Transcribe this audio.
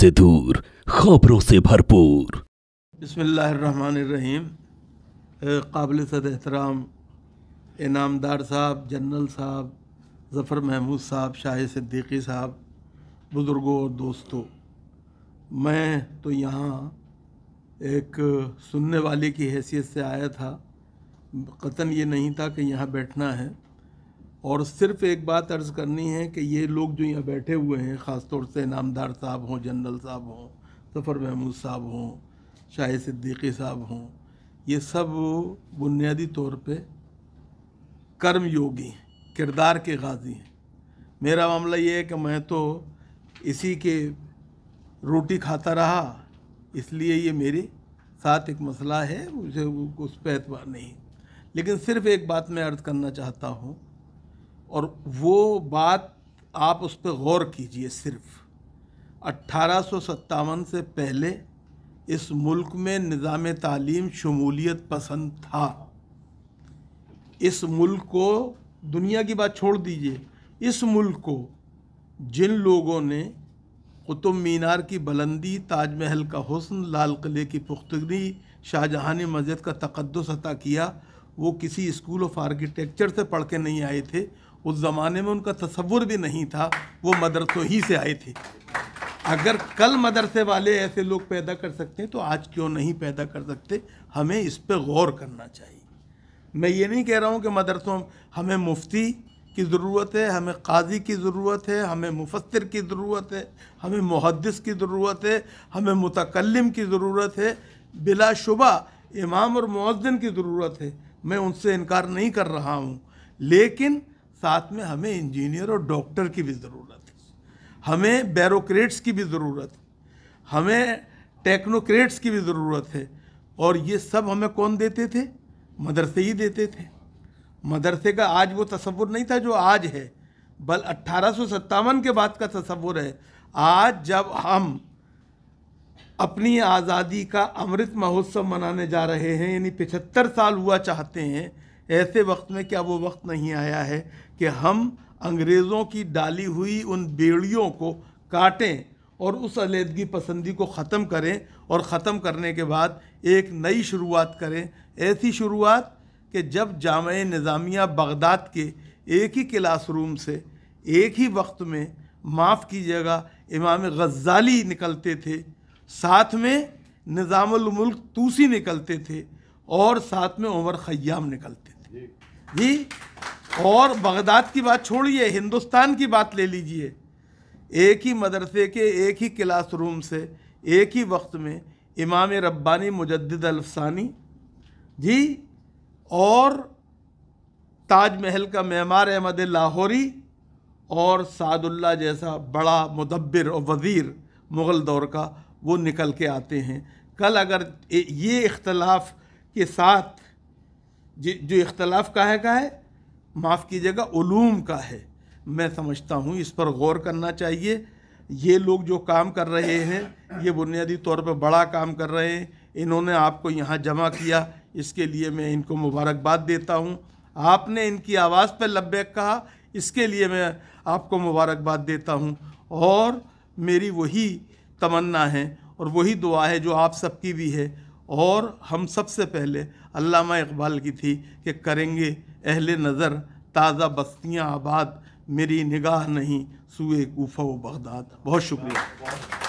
से दूर खबरों से भरपूर बसमीम काबिल सद एहतराम इनामदार साहब जनरल साहब ज़फ़र महमूद साहब शाह सिद्दीकी साहब बुज़ुर्गों और दोस्तों मैं तो यहाँ एक सुनने वाले की हैसियत से आया था कतन ये नहीं था कि यहाँ बैठना है और सिर्फ एक बात अर्ज़ करनी है कि ये लोग जो यहाँ बैठे हुए हैं ख़ास तौर से नामदार साहब हों जनरल साहब हों सफ़र महमूद साहब हों शाह सिद्दीकी साहब हों ये सब बुनियादी तौर पे कर्म योगी हैं किरदार के गाजी हैं मेरा मामला ये है कि मैं तो इसी के रोटी खाता रहा इसलिए ये मेरे साथ एक मसला है मुझे उस पर एतबार नहीं लेकिन सिर्फ़ एक बात मैं अर्ज़ करना चाहता हूँ और वो बात आप उस पर गौर कीजिए सिर्फ अट्ठारह से पहले इस मुल्क में निज़ाम तालीम शमूलियत पसंद था इस मुल्क को दुनिया की बात छोड़ दीजिए इस मुल्क को जिन लोगों ने कुतुब मीनार की बुलंदी ताजमहल का हसन लाल किले की पुख्तगी शाहजहाँ ने मस्जिद का तकदस अता किया वो किसी स्कूल ऑफ आर्किटेक्चर से पढ़ के नहीं आए थे उस ज़माने में उनका तस्वुर भी नहीं था वो मदरसों ही से आए थे अगर कल मदरसे वाले ऐसे लोग पैदा कर सकते हैं तो आज क्यों नहीं पैदा कर सकते हमें इस पर गौर करना चाहिए मैं ये नहीं कह रहा हूँ कि मदरसों हमें मुफ्ती की ज़रूरत है हमें काजी की ज़रूरत है हमें मुफसर की ज़रूरत है हमें मुहदस की ज़रूरत है हमें मुतकलम की ज़रूरत है बिलाशुबा इमाम और मुजन की ज़रूरत है मैं उनसे इनकार नहीं कर रहा हूँ लेकिन साथ में हमें इंजीनियर और डॉक्टर की भी ज़रूरत है हमें बैरोक्रेट्स की भी ज़रूरत है हमें टेक्नोक्रेट्स की भी ज़रूरत है और ये सब हमें कौन देते थे मदरसे ही देते थे मदरसे का आज वो तस्वुर नहीं था जो आज है बल अट्ठारह के बाद का तस्वुर है आज जब हम अपनी आज़ादी का अमृत महोत्सव मनाने जा रहे हैं यानी पिछहत्तर साल हुआ चाहते हैं ऐसे वक्त में क्या वो वक्त नहीं आया है कि हम अंग्रेज़ों की डाली हुई उन बेड़ियों को काटें और उस अलीदगी पसंदी को ख़त्म करें और ख़त्म करने के बाद एक नई शुरुआत करें ऐसी शुरुआत कि जब जाम निज़ामिया बगदाद के एक ही क्लासरूम से एक ही वक्त में माफ़ कीजिएगा इमाम गज़ाली निकलते थे साथ में मुल्क तूसी निकलते थे और साथ में उमर ख़याम निकलते थे जी और बगदाद की बात छोड़िए हिंदुस्तान की बात ले लीजिए एक ही मदरसे के एक ही क्लासरूम से एक ही वक्त में इमाम रब्बानी मुजद्द अलफसानी जी और ताजमहल का मेमार अहमद लाहौरी और सादुल्ला जैसा बड़ा मुदब्बिर और वज़ीर मुग़ल दौर का वो निकल के आते हैं कल अगर ये इख्तलाफ के साथ जो इख्तलाफ का है का है माफ़ कीजिएगा का है मैं समझता हूँ इस पर गौर करना चाहिए ये लोग जो काम कर रहे हैं ये बुनियादी तौर पर बड़ा काम कर रहे हैं इन्होंने आपको यहाँ जमा किया इसके लिए मैं इनको मुबारकबाद देता हूँ आपने इनकी आवाज़ पर लब्बैक कहा इसके लिए मैं आपको मुबारकबाद देता हूँ और मेरी वही तमन्ना है और वही दुआ है जो आप सबकी भी है और हम सबसे पहले अल्लामा इकबाल की थी कि करेंगे अहले नज़र ताज़ा बस्तियाँ आबाद मेरी निगाह नहीं सूए गुफा व बगदाद बहुत शुक्रिया